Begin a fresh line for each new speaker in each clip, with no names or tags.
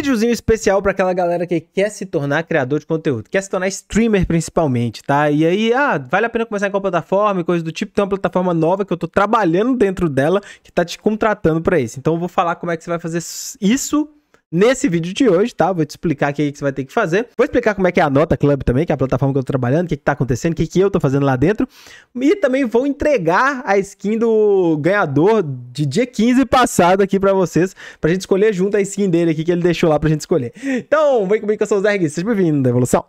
videozinho especial para aquela galera que quer se tornar criador de conteúdo, quer se tornar streamer principalmente, tá? E aí, ah, vale a pena começar em qual plataforma e coisa do tipo. Tem uma plataforma nova que eu tô trabalhando dentro dela que tá te contratando para isso. Então eu vou falar como é que você vai fazer isso nesse vídeo de hoje, tá? Vou te explicar o que, é que você vai ter que fazer. Vou explicar como é que é a Nota Club também, que é a plataforma que eu tô trabalhando, o que, que tá acontecendo, o que, que eu tô fazendo lá dentro. E também vou entregar a skin do ganhador de dia 15 passado aqui pra vocês, pra gente escolher junto a skin dele aqui que ele deixou lá pra gente escolher. Então, vem comigo que eu sou o Zerg, seja bem-vindo da evolução.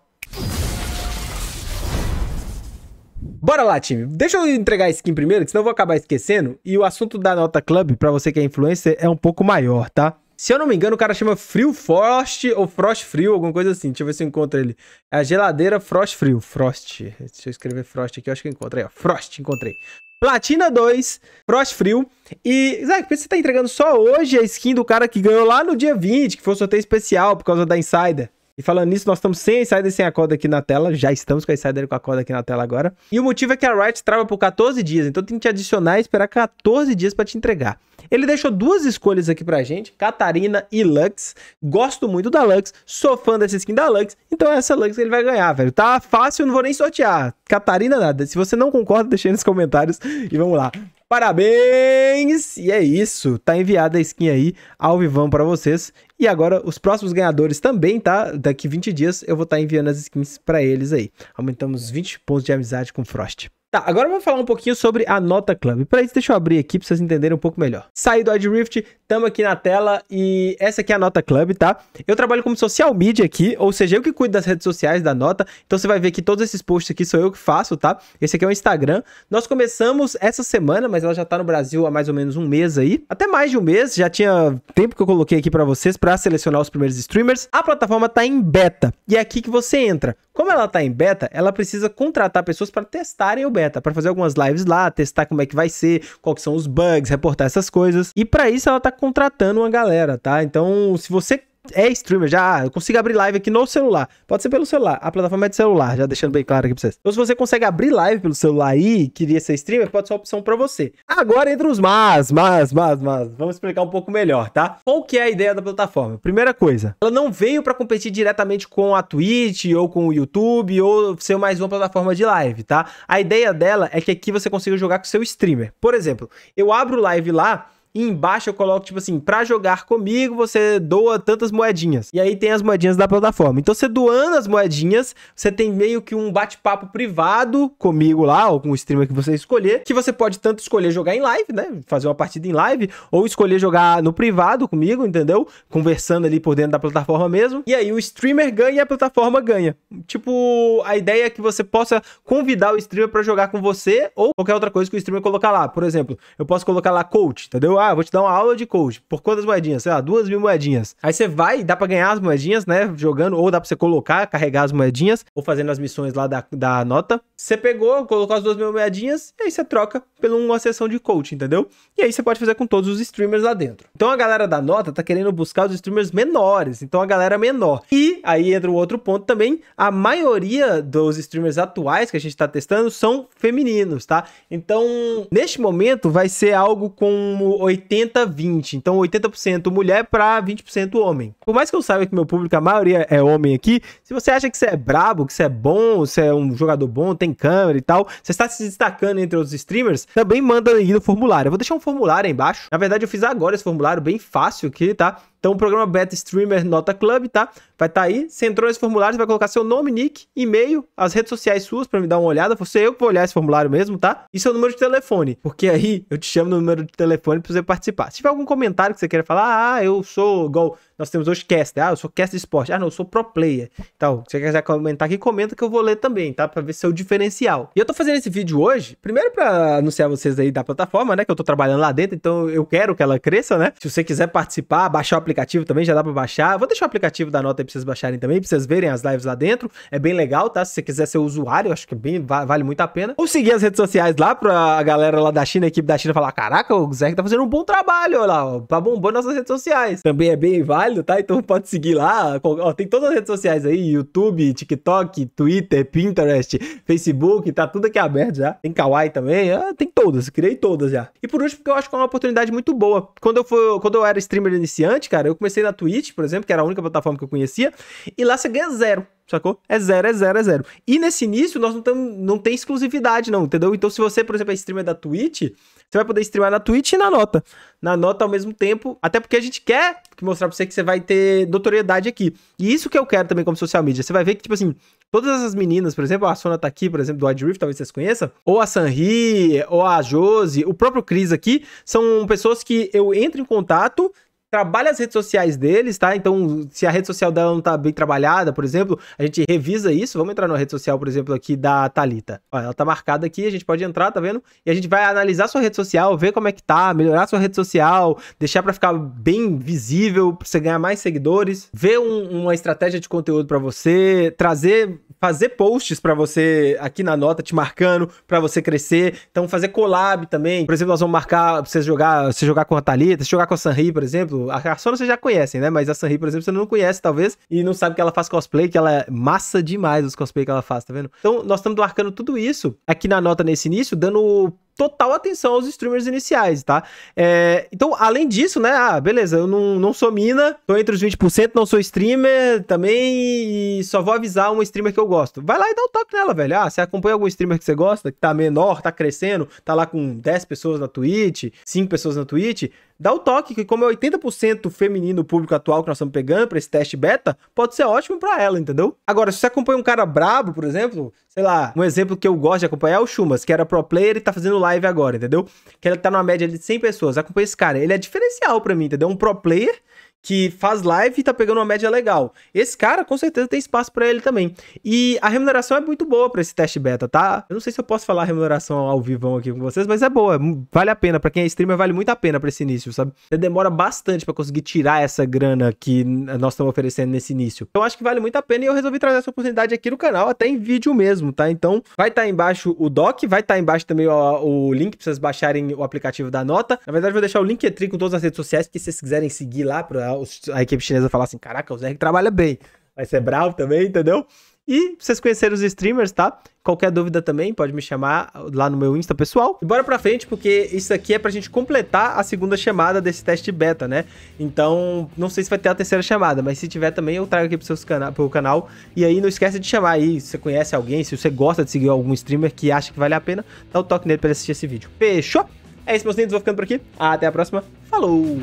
Bora lá, time. Deixa eu entregar a skin primeiro, que senão eu vou acabar esquecendo. E o assunto da Nota Club, para você que é influencer, é um pouco maior, tá? Se eu não me engano, o cara chama Frio Frost ou Frost Frio, alguma coisa assim. Deixa eu ver se eu encontro ele. É a geladeira Frost Frio. Frost. Deixa eu escrever Frost aqui, eu acho que eu encontrei. Ó. Frost, encontrei. Platina 2, Frost Frio. E, Zac, por que você tá entregando só hoje a skin do cara que ganhou lá no dia 20, que foi um sorteio especial por causa da Insider? E falando nisso, nós estamos sem insider sem a corda aqui na tela. Já estamos com a insider com a corda aqui na tela agora. E o motivo é que a Riot trava por 14 dias. Então tem que te adicionar e esperar 14 dias para te entregar. Ele deixou duas escolhas aqui pra gente, Catarina e Lux. Gosto muito da Lux, sou fã dessa skin da Lux, então é essa Lux que ele vai ganhar, velho. Tá fácil, não vou nem sortear. Catarina nada. Se você não concorda, deixa aí nos comentários e vamos lá. Parabéns! E é isso, tá enviada a skin aí ao vivão para vocês. E agora os próximos ganhadores também, tá? Daqui 20 dias eu vou estar tá enviando as skins para eles aí. Aumentamos 20 pontos de amizade com Frost. Tá, agora vamos falar um pouquinho sobre a Nota Club. Para isso, deixa eu abrir aqui para vocês entenderem um pouco melhor. Saí do Ad Rift, estamos aqui na tela e essa aqui é a Nota Club, tá? Eu trabalho como social media aqui, ou seja, eu que cuido das redes sociais da Nota. Então você vai ver que todos esses posts aqui sou eu que faço, tá? Esse aqui é o Instagram. Nós começamos essa semana, mas ela já tá no Brasil há mais ou menos um mês aí. Até mais de um mês, já tinha tempo que eu coloquei aqui para vocês para selecionar os primeiros streamers. A plataforma tá em beta e é aqui que você entra. Como ela tá em beta, ela precisa contratar pessoas para testarem o beta, para fazer algumas lives lá, testar como é que vai ser, quais são os bugs, reportar essas coisas. E para isso ela tá contratando uma galera, tá? Então, se você é streamer, já ah, eu consigo abrir live aqui no celular. Pode ser pelo celular, a plataforma é de celular, já deixando bem claro aqui pra vocês. Então, se você consegue abrir live pelo celular aí, queria ser streamer, pode ser uma opção para você. Agora entre os mas, mas, mas, mas, vamos explicar um pouco melhor, tá? Qual que é a ideia da plataforma? Primeira coisa, ela não veio para competir diretamente com a Twitch ou com o YouTube ou ser mais uma plataforma de live, tá? A ideia dela é que aqui você consiga jogar com seu streamer. Por exemplo, eu abro live lá, e embaixo eu coloco, tipo assim, para jogar comigo, você doa tantas moedinhas. E aí tem as moedinhas da plataforma. Então, você doando as moedinhas, você tem meio que um bate-papo privado comigo lá, ou com o streamer que você escolher, que você pode tanto escolher jogar em live, né? Fazer uma partida em live, ou escolher jogar no privado comigo, entendeu? Conversando ali por dentro da plataforma mesmo. E aí o streamer ganha e a plataforma ganha. Tipo, a ideia é que você possa convidar o streamer para jogar com você ou qualquer outra coisa que o streamer colocar lá. Por exemplo, eu posso colocar lá coach, entendeu? ah, vou te dar uma aula de coach. Por quantas moedinhas? Sei lá, duas mil moedinhas. Aí você vai, dá pra ganhar as moedinhas, né? Jogando, ou dá pra você colocar, carregar as moedinhas, ou fazendo as missões lá da, da nota. Você pegou, colocou as duas mil moedinhas, e aí você troca por uma sessão de coach, entendeu? E aí você pode fazer com todos os streamers lá dentro. Então a galera da nota tá querendo buscar os streamers menores. Então a galera menor. E aí entra um outro ponto também, a maioria dos streamers atuais que a gente está testando são femininos, tá? Então, neste momento vai ser algo como 80-20, então 80% mulher para 20% homem. Por mais que eu saiba que meu público, a maioria é homem aqui, se você acha que você é brabo, que você é bom, você é um jogador bom, tem câmera e tal, você está se destacando entre os streamers, também manda aí no formulário. Eu vou deixar um formulário aí embaixo. Na verdade, eu fiz agora esse formulário bem fácil aqui, tá? Então, o programa Beta Streamer Nota Club, tá? Vai estar tá aí. Você entrou nesse formulário, você vai colocar seu nome, nick, e-mail, as redes sociais suas para me dar uma olhada. Você eu que vou olhar esse formulário mesmo, tá? E seu número de telefone, porque aí eu te chamo no número de telefone para você participar. Se tiver algum comentário que você queira falar, ah, eu sou igual nós temos hoje caster. Né? Ah, eu sou caster esporte. Ah, não, eu sou pro player. Então, se você quiser comentar aqui, comenta que eu vou ler também, tá? Pra ver seu é diferencial. E eu tô fazendo esse vídeo hoje, primeiro pra anunciar vocês aí da plataforma, né? Que eu tô trabalhando lá dentro, então eu quero que ela cresça, né? Se você quiser participar, baixar o aplicativo também, já dá pra baixar. Vou deixar o aplicativo da nota aí pra vocês baixarem também, pra vocês verem as lives lá dentro. É bem legal, tá? Se você quiser ser usuário, acho que é bem, vale muito a pena. Ou seguir as redes sociais lá pra galera lá da China, a equipe da China falar: caraca, o Zé tá fazendo um bom trabalho, olha lá, ó, tá bombando nossas redes sociais. Também é bem válido. Vale tá? Então pode seguir lá. Ó, tem todas as redes sociais aí: YouTube, TikTok, Twitter, Pinterest, Facebook, tá tudo aqui aberto já. Tem Kawaii também, ah, tem todas, criei todas já. E por último, porque eu acho que é uma oportunidade muito boa. Quando eu, quando eu era streamer iniciante, cara, eu comecei na Twitch, por exemplo, que era a única plataforma que eu conhecia, e lá você ganha zero. Sacou? É zero, é zero, é zero. E nesse início, nós não, temos. não tem exclusividade, não, entendeu? Então, se você, por exemplo, é streamer da Twitch, você vai poder streamar na Twitch e na nota. Na nota ao mesmo tempo, até porque a gente quer mostrar pra você que você vai ter notoriedade aqui. E isso que eu quero também como social media. Você vai ver que, tipo assim, todas essas meninas, por exemplo, a Sona tá aqui, por exemplo, do Adrift, talvez vocês conheçam, ou a Sanri, ou a Josi, o próprio Cris aqui, são pessoas que eu entro em contato, trabalha as redes sociais deles, tá? Então, se a rede social dela não tá bem trabalhada, por exemplo, a gente revisa isso. Vamos entrar na rede social, por exemplo, aqui da Talita. ela tá marcada aqui, a gente pode entrar, tá vendo? E a gente vai analisar sua rede social, ver como é que tá, melhorar sua rede social, deixar para ficar bem visível, pra você ganhar mais seguidores, ver um, uma estratégia de conteúdo para você, trazer fazer posts para você aqui na nota, te marcando, para você crescer. Então, fazer collab também. Por exemplo, nós vamos marcar pra você jogar, você jogar com a Thalita, você jogar com a Sanri, por exemplo. A Carsona vocês já conhecem, né? Mas a Sanri, por exemplo, você não conhece, talvez, e não sabe que ela faz cosplay, que ela é massa demais os cosplay que ela faz, tá vendo? Então, nós estamos marcando tudo isso aqui na nota nesse início, dando total atenção aos streamers iniciais, tá? É, então, além disso, né? Ah, beleza, eu não, não sou mina, tô entre os 20%, não sou streamer também e só vou avisar um streamer que eu gosto. Vai lá e dá um toque nela, velho. Ah, você acompanha algum streamer que você gosta, que tá menor, tá crescendo, tá lá com 10 pessoas na Twitch, 5 pessoas na Twitch, dá o toque, que como é 80% feminino o público atual que nós estamos pegando para esse teste beta, pode ser ótimo para ela, entendeu? Agora, se você acompanha um cara brabo, por exemplo, sei lá, um exemplo que eu gosto de acompanhar é o Chumas, que era pro player e tá fazendo live agora, entendeu? Que ele tá numa média de 100 pessoas. Acompanha esse cara, ele é diferencial para mim, entendeu? Um pro player que faz live e tá pegando uma média legal. Esse cara com certeza tem espaço para ele também. E a remuneração é muito boa para esse teste beta, tá? Eu não sei se eu posso falar remuneração ao vivo aqui com vocês, mas é boa, vale a pena para quem é streamer, vale muito a pena para esse início, sabe? Você demora bastante para conseguir tirar essa grana que nós estamos oferecendo nesse início. Eu acho que vale muito a pena e eu resolvi trazer essa oportunidade aqui no canal, até em vídeo mesmo, tá? Então, vai estar tá embaixo o doc, vai estar tá embaixo também o, o link para vocês baixarem o aplicativo da nota. Na verdade, eu vou deixar o link Linktree com todas as redes sociais, que se vocês quiserem seguir lá para a, equipe chinesa falar assim: caraca, o Zerg trabalha bem, vai ser bravo também, entendeu? E vocês conheceram os streamers, tá? Qualquer dúvida também, pode me chamar lá no meu Insta pessoal. E bora pra frente, porque isso aqui é pra gente completar a segunda chamada desse teste beta, né? Então, não sei se vai ter a terceira chamada, mas se tiver também, eu trago aqui pro, seus cana pro canal. E aí, não esquece de chamar aí, se você conhece alguém, se você gosta de seguir algum streamer que acha que vale a pena, dá o um toque nele pra ele assistir esse vídeo. Fechou? É isso, meus lindos, vou ficando por aqui. Até a próxima. Falou!